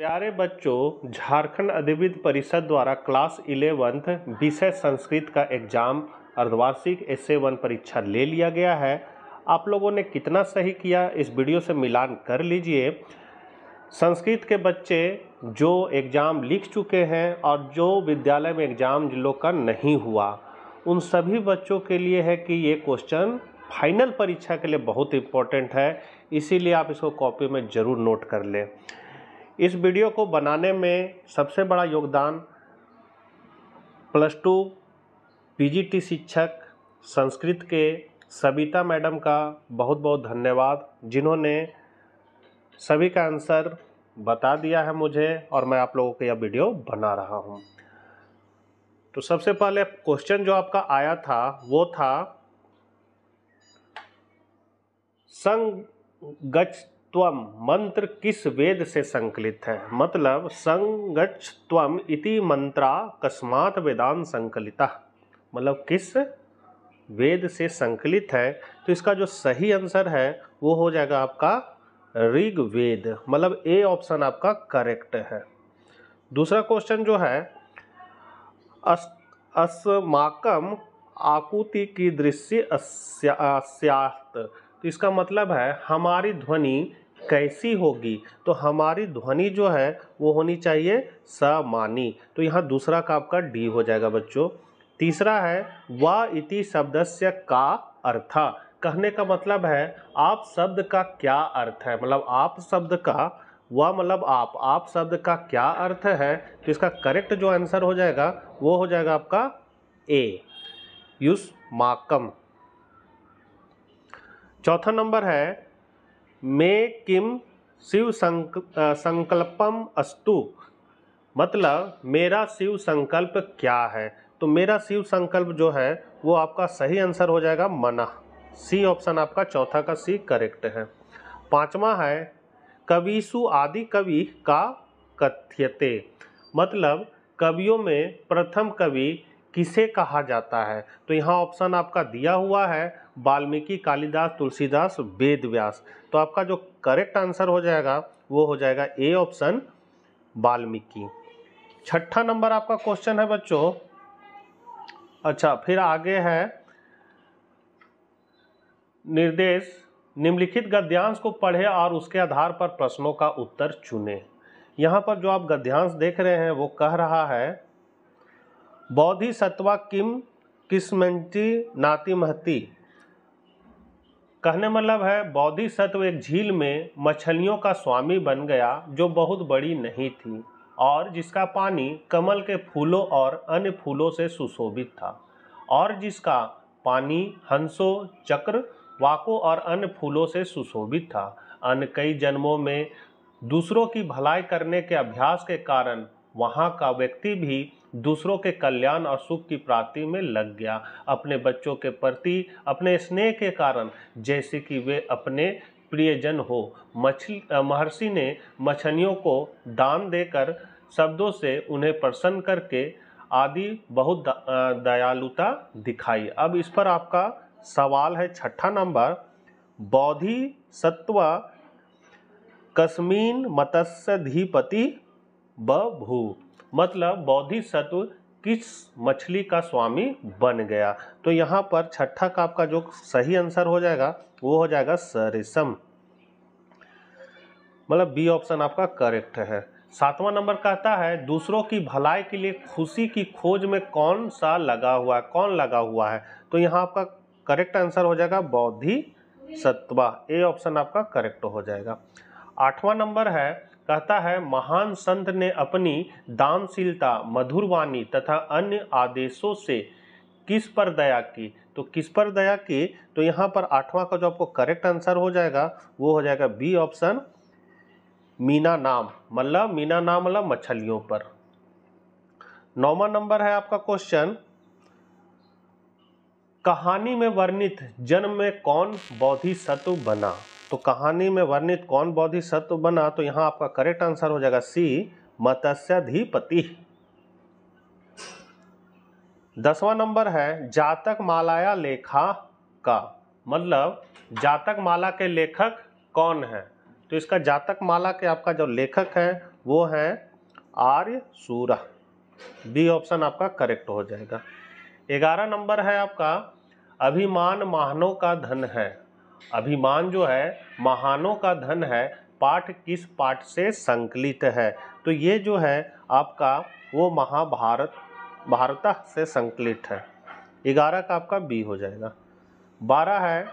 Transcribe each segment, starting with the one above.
प्यारे बच्चों झारखंड अधिविद परिषद द्वारा क्लास इलेवंथ विषय संस्कृत का एग्जाम अर्धवार्षिक एस ए वन परीक्षा ले लिया गया है आप लोगों ने कितना सही किया इस वीडियो से मिलान कर लीजिए संस्कृत के बच्चे जो एग्ज़ाम लिख चुके हैं और जो विद्यालय में एग्ज़ाम जिन लोग का नहीं हुआ उन सभी बच्चों के लिए है कि ये क्वेश्चन फाइनल परीक्षा के लिए बहुत इम्पोर्टेंट है इसीलिए आप इसको कॉपी में ज़रूर नोट कर लें इस वीडियो को बनाने में सबसे बड़ा योगदान प्लस टू पीजीटी शिक्षक संस्कृत के सविता मैडम का बहुत बहुत धन्यवाद जिन्होंने सभी का आंसर बता दिया है मुझे और मैं आप लोगों को यह वीडियो बना रहा हूँ तो सबसे पहले क्वेश्चन जो आपका आया था वो था संग त्वम मंत्र किस वेद से संकलित है मतलब संगच त्वम इति मंत्रा कस्मात वेदान संकलिता मतलब किस वेद से संकलित है तो इसका जो सही आंसर है वो हो जाएगा आपका ऋग वेद मतलब ए ऑप्शन आपका करेक्ट है दूसरा क्वेश्चन जो है अस्माकम आकुति की दृश्य अस्यात तो इसका मतलब है हमारी ध्वनि कैसी होगी तो हमारी ध्वनि जो है वो होनी चाहिए समानी तो यहाँ दूसरा का आपका डी हो जाएगा बच्चों तीसरा है व इति से का अर्थ कहने का मतलब है आप शब्द का क्या अर्थ है मतलब आप शब्द का वह मतलब आप आप शब्द का क्या अर्थ है तो इसका करेक्ट जो आंसर हो जाएगा वो हो जाएगा आपका ए युस माकम चौथा नंबर है मे किम शिव संक, संकल्पम अस्तु मतलब मेरा शिव संकल्प क्या है तो मेरा शिव संकल्प जो है वो आपका सही आंसर हो जाएगा मना सी ऑप्शन आपका चौथा का सी करेक्ट है पांचवा है कविशु आदि कवि का कथ्यते मतलब कवियों में प्रथम कवि किसे कहा जाता है तो यहाँ ऑप्शन आपका दिया हुआ है वाल्मीकि कालिदास तुलसीदास वेद व्यास तो आपका जो करेक्ट आंसर हो जाएगा वो हो जाएगा ए ऑप्शन वाल्मीकि छठा नंबर आपका क्वेश्चन है बच्चों अच्छा फिर आगे है निर्देश निम्नलिखित गद्यांश को पढ़े और उसके आधार पर प्रश्नों का उत्तर चुने यहाँ पर जो आप गद्यांश देख रहे हैं वो कह रहा है बौद्धि सत्वा किम नाति महती कहने मतलब है सत्व एक झील में मछलियों का स्वामी बन गया जो बहुत बड़ी नहीं थी और जिसका पानी कमल के फूलों और अन्य फूलों से सुशोभित था और जिसका पानी हंसों चक्र वाकों और अन्य फूलों से सुशोभित था अन्य कई जन्मों में दूसरों की भलाई करने के अभ्यास के कारण वहाँ का व्यक्ति भी दूसरों के कल्याण और सुख की प्राप्ति में लग गया अपने बच्चों के प्रति अपने स्नेह के कारण जैसे कि वे अपने प्रियजन हो मछली महर्षि ने मछलियों को दान देकर शब्दों से उन्हें प्रसन्न करके आदि बहुत दयालुता दिखाई अब इस पर आपका सवाल है छठा नंबर बौद्धि सत्व कस्मिन मत्स्यधिपति बभू मतलब सत्व किस मछली का स्वामी बन गया तो यहाँ पर छठा का आपका जो सही आंसर हो जाएगा वो हो जाएगा सरिसम मतलब बी ऑप्शन आपका करेक्ट है सातवां नंबर कहता है दूसरों की भलाई के लिए खुशी की खोज में कौन सा लगा हुआ है कौन लगा हुआ है तो यहाँ आपका करेक्ट आंसर हो जाएगा बौद्धि सत्वा ए ऑप्शन आपका करेक्ट हो जाएगा आठवां नंबर है कहता है महान संत ने अपनी दानशीलता मधुर वाणी तथा अन्य आदेशों से किस पर दया की तो किस पर दया की तो यहाँ पर आठवां का जो आपको करेक्ट आंसर हो जाएगा वो हो जाएगा बी ऑप्शन मीना नाम मतलब मीना नाम मतलब मछलियों पर नौवा नंबर है आपका क्वेश्चन कहानी में वर्णित जन्म में कौन बौद्धि सत्व बना तो कहानी में वर्णित कौन बौद्धि सत्व बना तो यहाँ आपका करेक्ट आंसर हो जाएगा सी मत्स्याधिपति दसवां नंबर है जातक मालाया लेखा का मतलब जातक माला के लेखक कौन है तो इसका जातक माला के आपका जो लेखक है वो है आर्य सूरा बी ऑप्शन आपका करेक्ट हो जाएगा ग्यारह नंबर है आपका अभिमान माहनों का धन है अभिमान जो है महानों का धन है पाठ किस पाठ से संकलित है तो ये जो है आपका वो महाभारत भारत से संकलित है ग्यारह का आपका बी हो जाएगा बारह है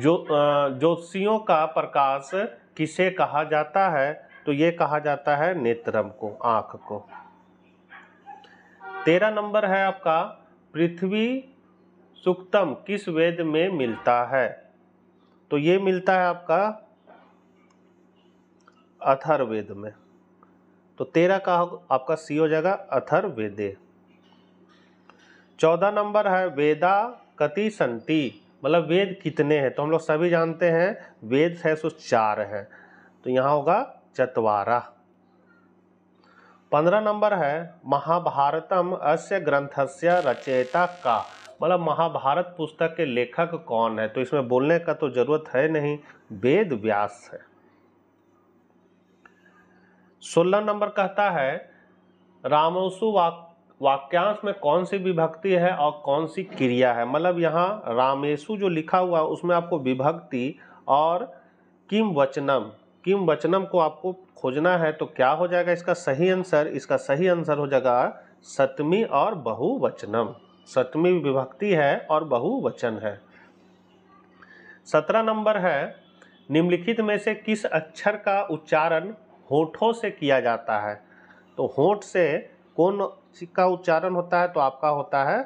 जो ज्योतिषियों का प्रकाश किसे कहा जाता है तो ये कहा जाता है नेत्रम को आँख को तेरह नंबर है आपका पृथ्वी सुक्तम किस वेद में मिलता है तो ये मिलता है आपका अथर्वेद में तो तेरह का आपका सी हो जाएगा अथर्वेदे चौदह नंबर है वेदा कति संति मतलब वेद कितने हैं तो हम लोग सभी जानते हैं वेद है सो चार हैं तो यहाँ होगा चतवारा पंद्रह नंबर है महाभारतम अस्य ग्रंथस्य रचयिता का मतलब महाभारत पुस्तक के लेखक कौन है तो इसमें बोलने का तो जरूरत है नहीं वेद व्यास है सोलह नंबर कहता है रामोसु वाक वाक्यांश में कौन सी विभक्ति है और कौन सी क्रिया है मतलब यहाँ रामेशु जो लिखा हुआ उसमें आपको विभक्ति और किम वचनम किम वचनम को आपको खोजना है तो क्या हो जाएगा इसका सही आंसर इसका सही आंसर हो जाएगा सतमी और बहुवचनम सप्तमी विभक्ति है और बहुवचन है सत्रह नंबर है निम्नलिखित में से किस अक्षर का उच्चारण होठों से किया जाता है तो होठ से कौन का उच्चारण होता है तो आपका होता है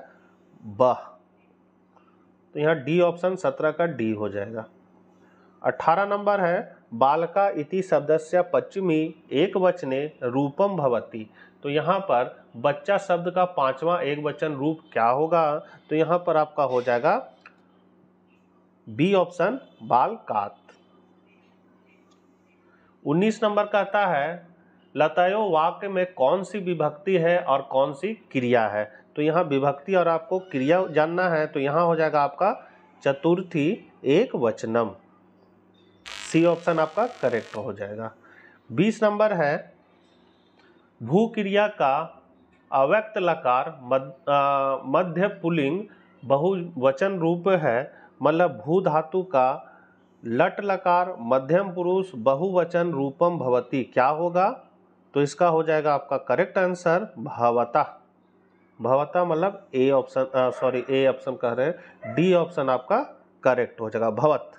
बह तो यहाँ डी ऑप्शन सत्रह का डी हो जाएगा अठारह नंबर है बालका इति शब्द से पश्चिमी एक वचने रूपम भवती तो यहाँ पर बच्चा शब्द का पांचवा एक वचन रूप क्या होगा तो यहां पर आपका हो जाएगा बी ऑप्शन बालकात उन्नीस नंबर कहता है लतायो वाक्य में कौन सी विभक्ति है और कौन सी क्रिया है तो यहां विभक्ति और आपको क्रिया जानना है तो यहां हो जाएगा आपका चतुर्थी एक वचनम सी ऑप्शन आपका करेक्ट हो जाएगा बीस नंबर है भू क्रिया का अव्यक्त लकार मद, मध्य पुलिंग बहुवचन रूप है मतलब भू धातु का लट लकार मध्यम पुरुष बहुवचन रूपम भवती क्या होगा तो इसका हो जाएगा आपका करेक्ट आंसर भवता भवता मतलब A option sorry A option कह रहे हैं डी ऑप्शन आपका करेक्ट हो जाएगा भवत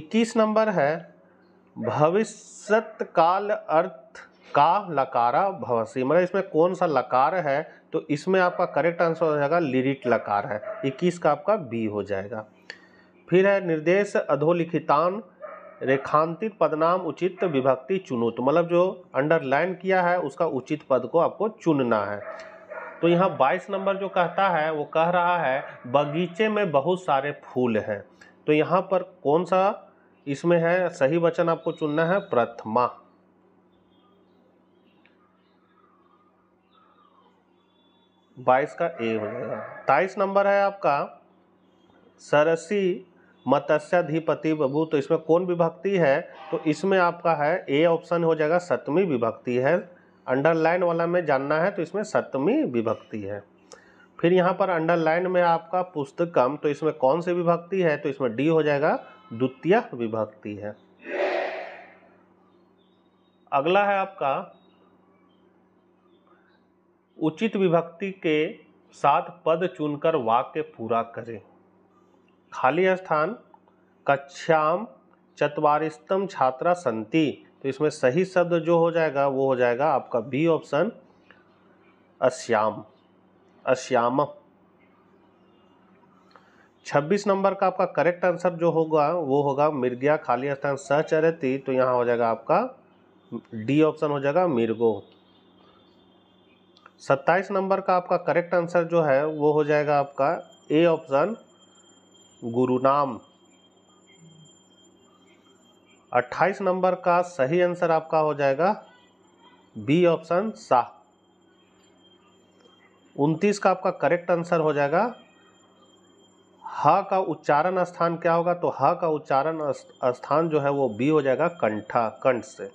21 नंबर है भविष्यत काल अर्थ का लकारा भवसी मतलब इसमें कौन सा लकार है तो इसमें आपका करेक्ट आंसर हो जाएगा लिरिट लकार है इक्कीस का आपका बी हो जाएगा फिर है निर्देश अधोलिखितान रेखांतित पदनाम उचित विभक्ति चुनो तो मतलब जो अंडरलाइन किया है उसका उचित पद को आपको चुनना है तो यहाँ 22 नंबर जो कहता है वो कह रहा है बगीचे में बहुत सारे फूल हैं तो यहाँ पर कौन सा इसमें है सही वचन आपको चुनना है प्रथमा बाईस का ए हो जाएगा ताईस नंबर है आपका सरसी मत्स्याधिपति बबू तो इसमें कौन विभक्ति है तो इसमें आपका है ए ऑप्शन हो जाएगा सतमी विभक्ति है अंडरलाइन वाला में जानना है तो इसमें सतमी विभक्ति है फिर यहाँ पर अंडरलाइन में आपका पुस्तकम तो इसमें कौन सी विभक्ति है तो इसमें डी हो जाएगा द्वितीय विभक्ति है अगला है आपका उचित विभक्ति के साथ पद चुनकर वाक्य पूरा करें खाली स्थान कक्षाम चतवारिस्तम छात्रा संति तो इसमें सही शब्द जो हो जाएगा वो हो जाएगा आपका बी ऑप्शन अश्याम अश्याम छब्बीस नंबर का आपका करेक्ट आंसर जो होगा वो होगा मिर्गिया खाली स्थान सहचरती तो यहाँ हो जाएगा आपका डी ऑप्शन हो जाएगा मिर्गो सत्ताईस नंबर का आपका करेक्ट आंसर जो है वो हो जाएगा आपका ए ऑप्शन गुरु नाम अट्ठाईस नंबर का सही आंसर आपका हो जाएगा बी ऑप्शन शाह उनतीस का आपका करेक्ट आंसर हो जाएगा ह का उच्चारण स्थान क्या होगा तो ह का उच्चारण स्थान जो है वो बी हो जाएगा कंठा कंठ से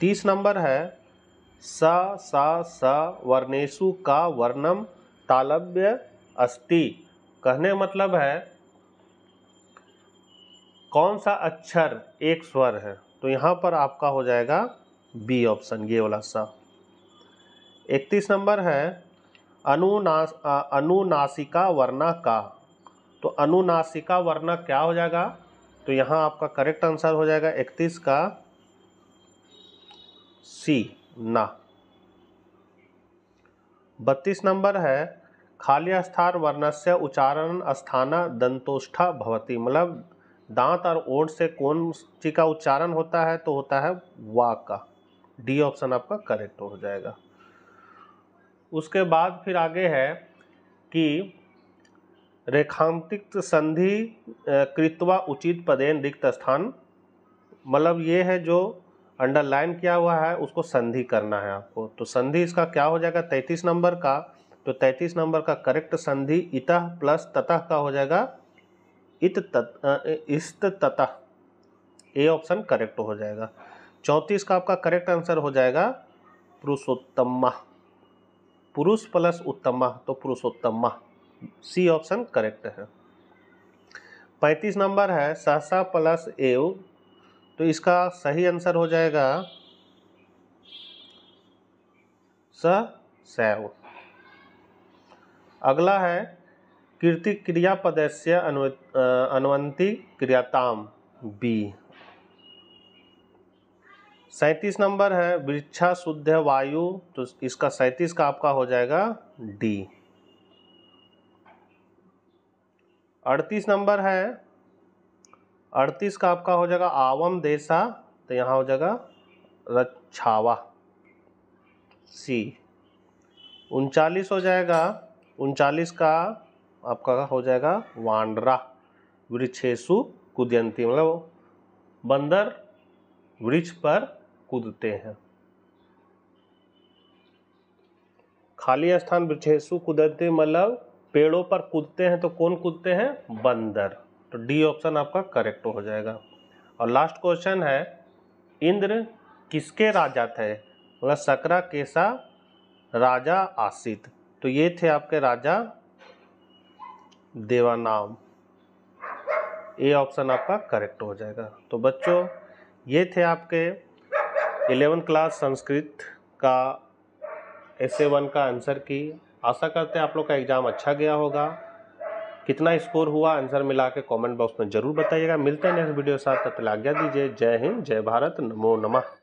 तीस नंबर है स सा स वर्णेशु का वर्णम तालव्य अस्ति कहने मतलब है कौन सा अक्षर एक स्वर है तो यहाँ पर आपका हो जाएगा बी ऑप्शन ये वाला सा इकतीस नंबर है अनुनास अनुनासिका वर्णा का तो अनुनासिका वर्णा क्या हो जाएगा तो यहाँ आपका करेक्ट आंसर हो जाएगा इकतीस का सी ना बत्तीस नंबर है खाली स्थान वर्णस्य उच्चारण स्थान दंतोष्ठा भवती मतलब दांत और ओठ से कौन सी का उच्चारण होता है तो होता है वा का डी ऑप्शन आपका करेक्ट हो जाएगा उसके बाद फिर आगे है कि रेखांतिक संधि कृत्वा उचित पदेन रिक्त स्थान मतलब ये है जो अंडरलाइन किया हुआ है उसको संधि करना है आपको तो संधि इसका क्या हो जाएगा तैंतीस नंबर का तो तैंतीस नंबर का करेक्ट संधि इत प्लस ततः का हो जाएगा इत तत इस्त ततः ए ऑप्शन करेक्ट हो जाएगा चौंतीस का आपका करेक्ट आंसर हो जाएगा पुरुषोत्तम पुरुष प्लस उत्तम तो पुरुषोत्तम सी ऑप्शन करेक्ट है पैंतीस नंबर है सहसा प्लस एव तो इसका सही आंसर हो जाएगा स सैव अगला है कीर्ति क्रियापदस्य अनुवंती क्रियाताम बी सैंतीस नंबर है वृक्षा शुद्ध वायु तो इसका सैंतीस का आपका हो जाएगा डी अड़तीस नंबर है अड़तीस का आपका हो जाएगा आवम देशा तो यहाँ हो जाएगा रक्षावा सी उनचालीस हो जाएगा उनचालीस का आपका हो जाएगा वांडरा वृक्षेशु कुदयंती मतलब बंदर वृक्ष पर कूदते हैं खाली स्थान वृक्षेशु कुदते मतलब पेड़ों पर कूदते हैं तो कौन कूदते हैं बंदर तो डी ऑप्शन आपका करेक्ट हो जाएगा और लास्ट क्वेश्चन है इंद्र किसके राजा थे मतलब सकरा केसा राजा आसित तो ये थे आपके राजा देवानाम ए ऑप्शन आपका करेक्ट हो जाएगा तो बच्चों ये थे आपके इलेवन क्लास संस्कृत का एस ए वन का आंसर की आशा करते हैं आप लोग का एग्ज़ाम अच्छा गया होगा कितना स्कोर हुआ आंसर मिला के कॉमेंट बॉक्स में जरूर बताइएगा मिलते हैं नेक्स्ट वीडियो के साथ तक आज्ञा दीजिए जय हिंद जय भारत नमो नमः